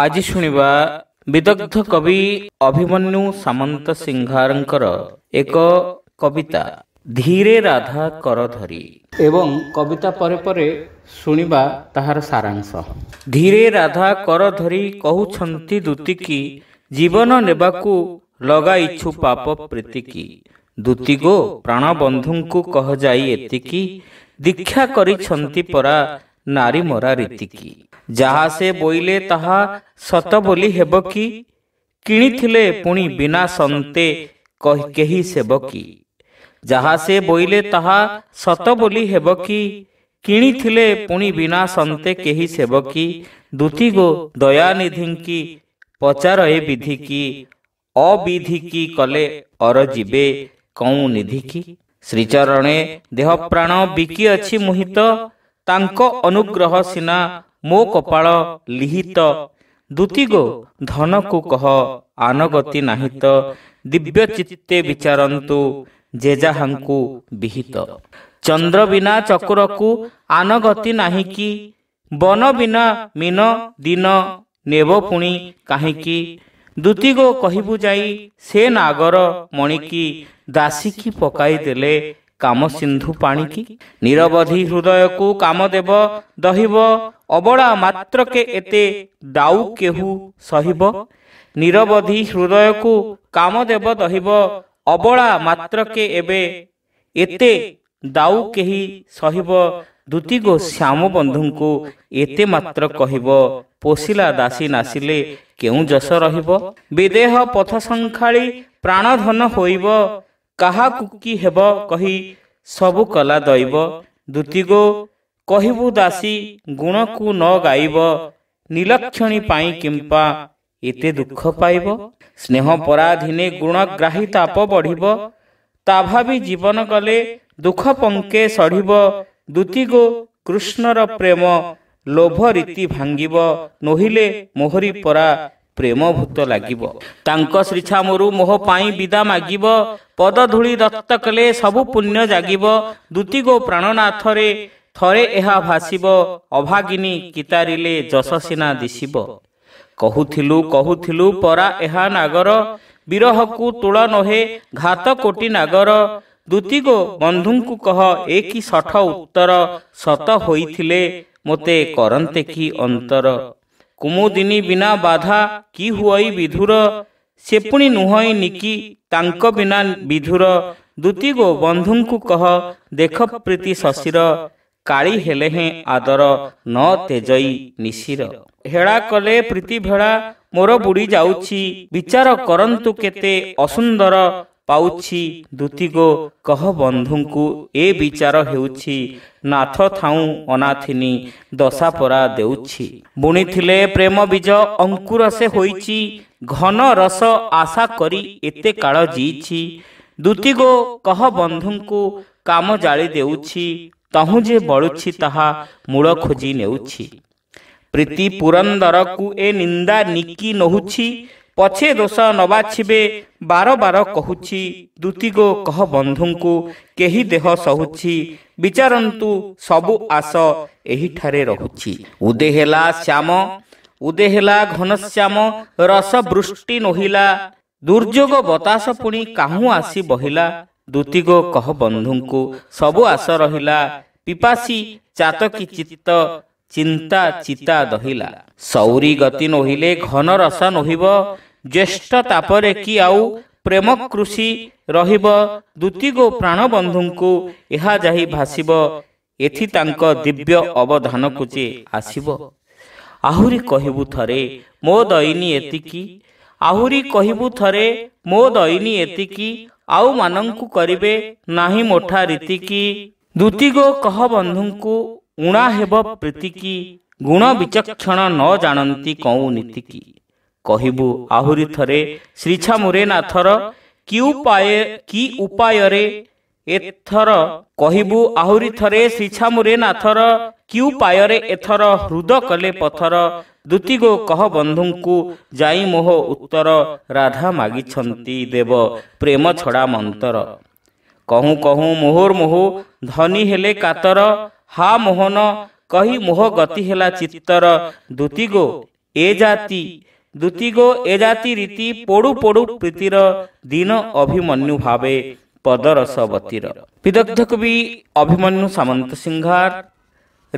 ଆଜି ଶୁଣିବା ବିଦଗ୍ଧ କବି ଅଭିମନ୍ୟୁ ସାମନ୍ତ ସିଂହାରଙ୍କର ଏକ କବିତା ଧୀରେ ରାଧା କର ଧରି ଏବଂ କବିତା ପରେ ପରେ ଶୁଣିବା ତାହାର ସାରାଂଶ ଧୀରେ ରାଧା କର ଧରି କହୁଛନ୍ତି ଦୂତିକି ଜୀବନ ନେବାକୁ ଲଗାଇଛୁ ପାପ ପ୍ରୀତିକି ଦୂତି ଗୋ ପ୍ରାଣବନ୍ଧୁଙ୍କୁ କହଯାଇ ଏତିକି ଦୀକ୍ଷା କରିଛନ୍ତି ପରା ନାରୀ ମରା ରୀତିକି ଯାହା ସେ ବୋଇଲେ ତାହା ସତ ବୋଲି ହେବ କି କିଣିଥିଲେ ପୁଣି ବିନା ସନ୍ତେ କେହି ସେବ କି ଯାହା ସେ ବୋଇଲେ ତାହା ସତ ବୋଲି ହେବ କି କିଣିଥିଲେ ପୁଣି ବିନା ସନ୍ତେ କେହି ସେବ କି ଦୁତିଗୋ ଦୟାନିଧିଙ୍କି ପଚାର ଏ ବିଧିକି ଅବିଧିକି କଲେ ଅରଯିବେ କଉଁ ନିଧିକି ଶ୍ରୀଚରଣେ ଦେହ ପ୍ରାଣ ବିକି ଅଛି ମୋହିତ ତାଙ୍କ ଅନୁଗ୍ରହ ସିନା ମୋ କପାଳ ଲିହିତ ଦୁତିଗୋ ଧନକୁ କହ ଆନଗତି ନାହିଁ ତ ଦିବ୍ୟ ଚିତ୍ତେ ବିଚାରନ୍ତୁ ଜେଜାହାଙ୍କୁ ବିହିତ ଚନ୍ଦ୍ର ବିନା ଚକ୍ରକୁ ଆନଗତି ନାହିଁ କି ବନ ବିନା ମିନ ଦିନ ନେବ ପୁଣି କାହିଁକି ଦୁତିଗୋ କହିବୁ ଯାଇ ସେ ନାଗର ମଣିକି ଦାସିକି ପକାଇ ଦେଲେ କାମ ସିନ୍ଧୁ ପାଣିକି ନିରବଧି ହୃଦୟକୁ କାମ ଦେବ ଦହିବ ଅବଳା ମାତ୍ରକେ ଏତେ ଦାଉ କେହୁ ସହିବ ନିରବଧି ହୃଦୟକୁ କାମଦେବ ଦହିବ ଅବଳା ମାତ୍ରକେ ଏବେ ଏତେ ଦାଉ କେହି ସହିବ ଦୁତି ଗୋ ଶ୍ୟାମ ବନ୍ଧୁଙ୍କୁ ଏତେ ମାତ୍ର କହିବ ପୋଷିଲା ଦାସୀ ନାସିଲେ କେଉଁ ଯଶ ରହିବ ବିଦେହ ପଥ ସଂଖାଳି ପ୍ରାଣଧନ ହୋଇବ କାହାକୁ କି ହେବ କହି ସବୁ କଲା ଦୈବ ଦୁତି ଗୋ କହିବୁ ଦାସୀ ଗୁଣକୁ ନ ଗାଇବ ନିଲକ୍ଷଣୀ ପାଇଁ କିମ୍ପା ଏତେ ଦୁଃଖ ପାଇବ ସ୍ନେହ ପରାଧୀନେ ଗୁଣଗ୍ରାହୀ ତାପ ବଢ଼ିବ ତା ଭାବି ଜୀବନ କଲେ ଦୁଃଖ ପଙ୍କେ ସଢ଼ିବ ଦୁତିଗୋ କୃଷ୍ଣର ପ୍ରେମ ଲୋଭ ରୀତି ଭାଙ୍ଗିବ ନୋହିଲେ ମୋହରି ପରା ପ୍ରେମଭୂତ ଲାଗିବ ତାଙ୍କ ଶ୍ରୀଛାମରୁ ମୋହ ପାଇଁ ବିଦା ମାଗିବ ପଦଧୂଳି ଦତ୍ତ କଲେ ସବୁ ପୁଣ୍ୟ ଜାଗିବ ଦୁତିଗୋ ପ୍ରାଣନାଥରେ ଥରେ ଏହା ଭାସିବ ଅଭାଗିନୀ କିତାରିଲେ ଯଶ ସିନା ଦିଶିବ କହୁଥିଲୁ କହୁଥିଲୁ ପରା ଏହା ନାଗର ବିରହକୁ ତୁଳ ନୋହେ ଘାତ କୋଟି ନାଗର ଦୁତିଗୋ ବନ୍ଧୁଙ୍କୁ କହ ଏ କି ଷଠ ଉତ୍ତର ସତ ହୋଇଥିଲେ ମୋତେ କରନ୍ତେ କି ଅନ୍ତର କୁମୁଦିନୀ ବିନା ବାଧା କି ହୁଅଇ ବିଧୁର ସେ ପୁଣି ନୁହଇ ନିକି ତାଙ୍କ ବିନା ବିଧୁର ଦୁତିଗୋ ବନ୍ଧୁଙ୍କୁ କହ ଦେଖ ପ୍ରୀତି ଶଶୀର କାଳୀ ହେଲେ ହିଁ ଆଦର ନ ତେଜଇ ନିଶିର ହେଳା କଲେ ପ୍ରୀତି ଭେଳା ମୋର ବୁଡ଼ି ଯାଉଛି ବିଚାର କରନ୍ତୁ କେତେ ଅସୁନ୍ଦର ପାଉଛି ଦୁତିଗୋ କହ ବନ୍ଧୁଙ୍କୁ ଏ ବିଚାର ହେଉଛି ନାଥ ଥାଉ ଅନାଥିନି ଦଶା ପରା ଦେଉଛି ବୁଣିଥିଲେ ପ୍ରେମ ବୀଜ ଅଙ୍କୁର ସେ ହୋଇଛି ଘନ ରସ ଆଶା କରି ଏତେ କାଳ ଜିଇଛି ଦୁତିଗୋ କହ ବନ୍ଧୁଙ୍କୁ କାମ ଜାଳି ଦେଉଛି ତହୁଁ ଯେ ବଳୁଛି ତାହା ମୂଳ ଖୋଜି ନେଉଛି ପ୍ରୀତି ପୁରନ୍ଦରକୁ ଏ ନିନ୍ଦା ନିକି ନହୁଛି ପଛେ ଦୋଷ ନ ବାଛିବେ ବାର ବାର କହୁଛି ଦୁତିଗୋ କହ ବନ୍ଧୁଙ୍କୁ କେହି ଦେହ ସହୁଛି ବିଚାରନ୍ତୁ ସବୁ ଆସ ଏହିଠାରେ ରହୁଛି ଉଦେ ହେଲା ଶ୍ୟାମ ଉଦେ ହେଲା ଘନଶ୍ୟାମ ରସ ବୃଷ୍ଟି ନୋହିଲା ଦୁର୍ଯୋଗ ବତାସ ପୁଣି କାହୁଁ ଆସି ବହିଲା ଦୁତିଗୋ କହ ବନ୍ଧୁଙ୍କୁ ସବୁ ଆସ ରହିଲା ପିପାସୀ ଚାତକି ଚିତ୍ତ ଚିନ୍ତା ଚିତା ଦହିଲା ସୌରୀ ଗତି ନୋହିଲେ ଘନ ରସ ନୋହିବ ଜ୍ୟେଷ୍ଠ ତାପରେ କି ଆଉ ପ୍ରେମ କୃଷି ରହିବ ଦୁତିଗୋ ପ୍ରାଣବନ୍ଧୁଙ୍କୁ ଏହା ଯାଇ ଭାସିବ ଏଥି ତାଙ୍କ ଦିବ୍ୟ ଅବଧାନକୁ ଯେ ଆସିବ ଆହୁରି କହିବୁ ଥରେ ମୋ ଦଇନୀ ଏତିକି ଆହୁରି କହିବୁ ଥରେ ମୋ ଦଇନୀ ଏତିକି ଆଉ ମାନଙ୍କୁ କରିବେ ନାହିଁ ମୋଠା ରୀତିକି ଦ୍ୱିତୀୟ କହ ବନ୍ଧୁଙ୍କୁ ଉଣା ହେବ ପ୍ରୀତିକି ଗୁଣ ବିଚକ୍ଷଣ ନ ଜାଣନ୍ତି କଉଁ ନୀତିକି କହିବୁ ଆହୁରି ଥରେ ଶ୍ରୀଛାମୁରେ ନାଥର କି ଉପାୟ କି ଉପାୟରେ ଏଥର କହିବୁ ଆହୁରି ଥରେ ଶ୍ରୀଛାମୁରେ ନାଥର କି ଉପାୟରେ ଏଥର ହୃଦ କଲେ ପଥର ଦ୍ୱିତୀୟ କହ ବନ୍ଧୁଙ୍କୁ ଯାଇ ମୋହ ଉତ୍ତର ରାଧା ମାଗିଛନ୍ତି ଦେବ ପ୍ରେମ ଛଡ଼ା ମନ୍ତର कहु कहु मोहर मुहु धनी हेले कातर हा मोहन कहि मोह गति हेला चित्तर दुतिगो ए जाति दुतिगो ए जाति रीति पोडु पोडु प्रीतिर दिन अभिमन्यु भाबे पद रस वतीर विदग्ध कवि अभिमन्यु सामंत सिंघार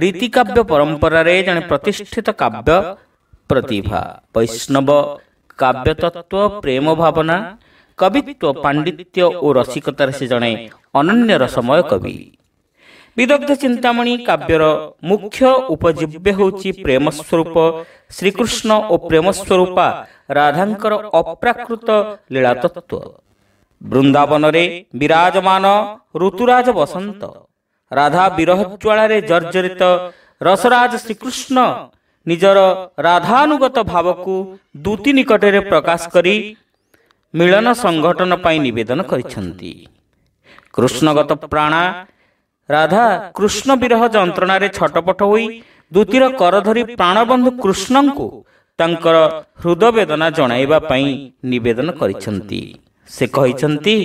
रीति काव्य परंपरा रे जने प्रतिष्ठित काव्य प्रतिभा वैष्णव काव्य तत्व प्रेम भावना କବିତ୍ୱ ପାଣ୍ଡିତ୍ୟ ଓ ରସିକତାରେ ସେ ଜଣେ ଅନନ୍ୟ ରସମୟ କବି ବିଦଗ୍ଧ ଚିନ୍ତାମଣି କାବ୍ୟର ମୁଖ୍ୟ ଉପଜୀବ୍ୟ ହେଉଛି ପ୍ରେମସ୍ୱରୂପ ଶ୍ରୀକୃଷ୍ଣ ଓ ପ୍ରେମସ୍ୱରୂପା ରାଧାଙ୍କର ଅପ୍ରାକୃତ ଲୀଳା ଲୀଳାତତ୍ଵ ବୃନ୍ଦାବନରେ ବିରାଜମାନ ଋତୁରାଜ ବସନ୍ତ ରାଧା ବିରହ ଜ୍ୱାଳାରେ ଜର୍ଜରିତ ରସରାଜ ଶ୍ରୀକୃଷ୍ଣ ନିଜର ରାଧାନୁଗତ ଭାବକୁ ଦୂତି ନିକଟରେ ପ୍ରକାଶ କରି ମିଳନ ସଂଗଠନ ପାଇଁ ନିବେଦନ କରିଛନ୍ତି କୃଷ୍ଣଗତ ପ୍ରାଣା ରାଧା କୃଷ୍ଣ ବିରହ ଯନ୍ତ୍ରଣାରେ ଛଟପଟ ହୋଇ ଦୂତୀର କର ଧରି ପ୍ରାଣବନ୍ଧୁ କୃଷ୍ଣଙ୍କୁ ତାଙ୍କର ହୃଦବେଦନା ଜଣାଇବା ପାଇଁ ନିବେଦନ କରିଛନ୍ତି ସେ କହିଛନ୍ତି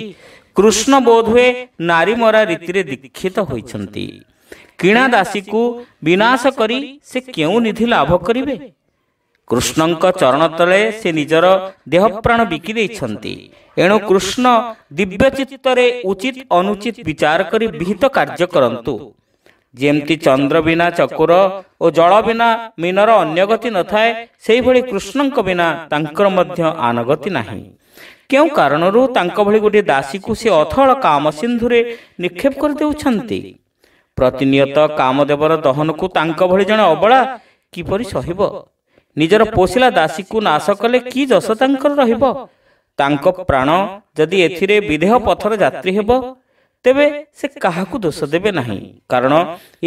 କୃଷ୍ଣ ବୋଧହୁଏ ନାରୀମରା ରୀତିରେ ଦୀକ୍ଷିତ ହୋଇଛନ୍ତି କିଣା ଦାସୀକୁ ବିନାଶ କରି ସେ କେଉଁ ନିଧି ଲାଭ କରିବେ କୃଷ୍ଣଙ୍କ ଚରଣ ତଳେ ସେ ନିଜର ଦେହ ପ୍ରାଣ ବିକି ଦେଇଛନ୍ତି ଏଣୁ କୃଷ୍ଣ ଦିବ୍ୟ ଚିତ୍ତରେ ଉଚିତ ଅନୁଚିତ ବିଚାର କରି ବିହିତ କାର୍ଯ୍ୟ କରନ୍ତୁ ଯେମିତି ଚନ୍ଦ୍ର ବିନା ଚକୁର ଓ ଜଳ ବିନା ମୀନର ଅନ୍ୟ ଗତି ନଥାଏ ସେହିଭଳି କୃଷ୍ଣଙ୍କ ବିନା ତାଙ୍କର ମଧ୍ୟ ଆନଗତି ନାହିଁ କେଉଁ କାରଣରୁ ତାଙ୍କ ଭଳି ଗୋଟିଏ ଦାସୀକୁ ସେ ଅଥଳ କାମ ସିନ୍ଧୁରେ ନିକ୍ଷେପ କରିଦେଉଛନ୍ତି ପ୍ରତିନିୟତ କାମଦେବର ଦହନକୁ ତାଙ୍କ ଭଳି ଜଣେ ଅବଳା କିପରି ସହିବ निजर पोसला दासीको नाश कले कि दोषता प्राण जति एथिरे विधेह पथर जात्री हे ताकु दोष देव नै कारण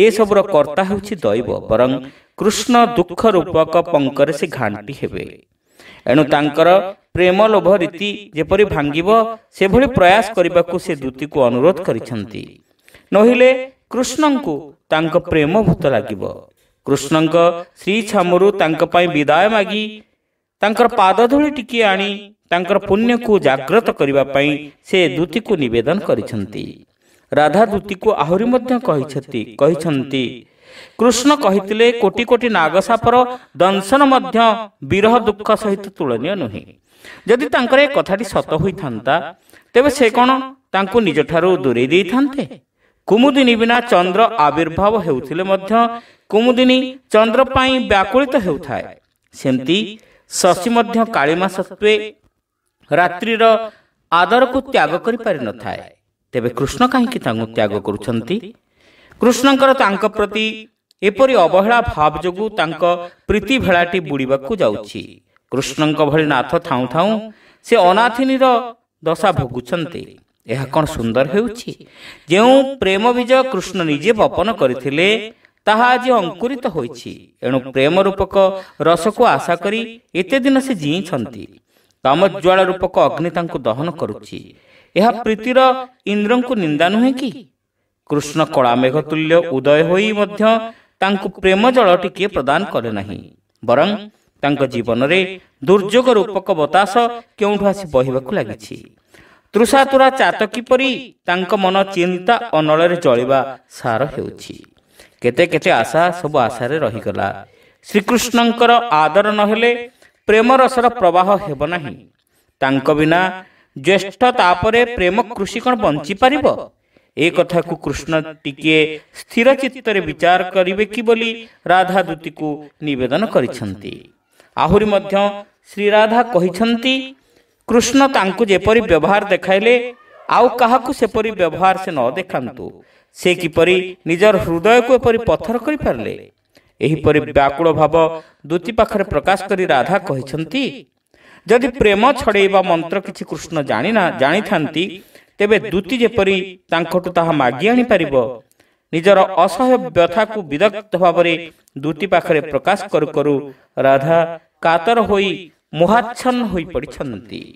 एसबुर कर्ता हेर्छ दैव बरङ कृष्ण दुःख रूपक पङ्केसी घाटी एणु तर प्रेमलोभ रीतिपरि भाँगियो भन्ने प्रयास गरेको दूति अनुरोध गरि नहे कृष्ण प्रेमभूत लाग କୃଷ୍ଣଙ୍କ ଶ୍ରୀ ଛାମରୁ ତାଙ୍କ ପାଇଁ ବିଦାୟ ମାଗି ତାଙ୍କର ପାଦଧୂଳି ଟିକିଏ ଆଣି ତାଙ୍କର ପୁଣ୍ୟକୁ ଜାଗ୍ରତ କରିବା ପାଇଁ ସେ ଦୂତିକୁ ନିବେଦନ କରିଛନ୍ତି ରାଧା ଦୂତିକୁ ଆହୁରି ମଧ୍ୟ କହିଛନ୍ତି କହିଛନ୍ତି କୃଷ୍ଣ କହିଥିଲେ କୋଟି କୋଟି ନାଗସାପର ଦଂଶନ ମଧ୍ୟ ବିରହ ଦୁଃଖ ସହିତ ତୁଳନୀୟ ନୁହେଁ ଯଦି ତାଙ୍କର ଏ କଥାଟି ସତ ହୋଇଥାନ୍ତା ତେବେ ସେ କ'ଣ ତାଙ୍କୁ ନିଜଠାରୁ ଦୂରେଇ ଦେଇଥାନ୍ତେ କୁମୁଦିନୀ ବିନା ଚନ୍ଦ୍ର ଆବିର୍ଭାବ ହେଉଥିଲେ ମଧ୍ୟ କୁମୁଦିନୀ ଚନ୍ଦ୍ର ପାଇଁ ବ୍ୟାକୁଳିତ ହେଉଥାଏ ସେମିତି ଶଶୀ ମଧ୍ୟ କାଳିମା ସତ୍ତ୍ୱେ ରାତ୍ରିର ଆଦରକୁ ତ୍ୟାଗ କରିପାରିନଥାଏ ତେବେ କୃଷ୍ଣ କାହିଁକି ତାଙ୍କୁ ତ୍ୟାଗ କରୁଛନ୍ତି କୃଷ୍ଣଙ୍କର ତାଙ୍କ ପ୍ରତି ଏପରି ଅବହେଳା ଭାବ ଯୋଗୁଁ ତାଙ୍କ ପ୍ରୀତି ଭେଳାଟି ବୁଡ଼ିବାକୁ ଯାଉଛି କୃଷ୍ଣଙ୍କ ଭଳି ନାଥ ଥାଉଁ ଥାଉଁ ସେ ଅନାଥିନୀର ଦଶା ଭୋଗୁଛନ୍ତି ଏହା କ'ଣ ସୁନ୍ଦର ହେଉଛି ଯେଉଁ ପ୍ରେମ ବିଜୟ କୃଷ୍ଣ ନିଜେ ବପନ କରିଥିଲେ ତାହା ଆଜି ଅଙ୍କୁରିତ ହୋଇଛି ଏଣୁ ପ୍ରେମ ରୂପକ ରସକୁ ଆଶା କରି ଏତେ ଦିନ ସେ ଜିଇଁଛନ୍ତି ଜ୍ୱାଳ ରୂପକ ଅଗ୍ନି ତାଙ୍କୁ ଦହନ କରୁଛି ଏହା ପ୍ରୀତିର ଇନ୍ଦ୍ରଙ୍କୁ ନିନ୍ଦା ନୁହେଁ କି କୃଷ୍ଣ କଳା ମେଘ ତୁଲ୍ୟ ଉଦୟ ହୋଇ ମଧ୍ୟ ତାଙ୍କୁ ପ୍ରେମ ଜଳ ଟିକିଏ ପ୍ରଦାନ କରେ ନାହିଁ ବରଂ ତାଙ୍କ ଜୀବନରେ ଦୁର୍ଯୋଗ ରୂପକ ବତାସ କେଉଁଠୁ ଆସି ବହିବାକୁ ଲାଗିଛି ତୃଷାତୁରା ଚାତ କିପରି ତାଙ୍କ ମନ ଚିନ୍ତା ଅନଳରେ ଚଳିବା ସାର ହେଉଛି କେତେ କେତେ ଆଶା ସବୁ ଆଶାରେ ରହିଗଲା ଶ୍ରୀକୃଷ୍ଣଙ୍କର ଆଦର ନହେଲେ ପ୍ରେମରସର ପ୍ରବାହ ହେବ ନାହିଁ ତାଙ୍କ ବିନା ଜ୍ୟେଷ୍ଠ ତାପରେ ପ୍ରେମ କୃଷି କ'ଣ ବଞ୍ଚିପାରିବ ଏ କଥାକୁ କୃଷ୍ଣ ଟିକିଏ ସ୍ଥିର ଚିତ୍ତରେ ବିଚାର କରିବେ କି ବୋଲି ରାଧା ଦୂତୀକୁ ନିବେଦନ କରିଛନ୍ତି ଆହୁରି ମଧ୍ୟ ଶ୍ରୀରାଧା କହିଛନ୍ତି କୃଷ୍ଣ ତାଙ୍କୁ ଯେପରି ବ୍ୟବହାର ଦେଖାଇଲେ ଆଉ କାହାକୁ ସେପରି ବ୍ୟବହାର ସେ ନ ଦେଖାନ୍ତୁ ସେ କିପରି ନିଜର ହୃଦୟକୁ ଏପରି ପଥର କରିପାରିଲେ ଏହିପରି ବ୍ୟାକୁଳ ଭାବ ଦୂତି ପାଖରେ ପ୍ରକାଶ କରି ରାଧା କହିଛନ୍ତି ଯଦି ପ୍ରେମ ଛଡ଼େଇବା ମନ୍ତ୍ର କିଛି କୃଷ୍ଣ ଜାଣିନା ଜାଣିଥାନ୍ତି ତେବେ ଦୂତି ଯେପରି ତାଙ୍କଠୁ ତାହା ମାଗି ଆଣିପାରିବ ନିଜର ଅସହ୍ୟ ବ୍ୟଥାକୁ ବିଦଗ୍ଧ ଭାବରେ ଦୂତି ପାଖରେ ପ୍ରକାଶ କରୁ କରୁ ରାଧା କାତର ହୋଇ ମୋହାଚ୍ଛନ୍ନ ହୋଇପଡ଼ିଛନ୍ତି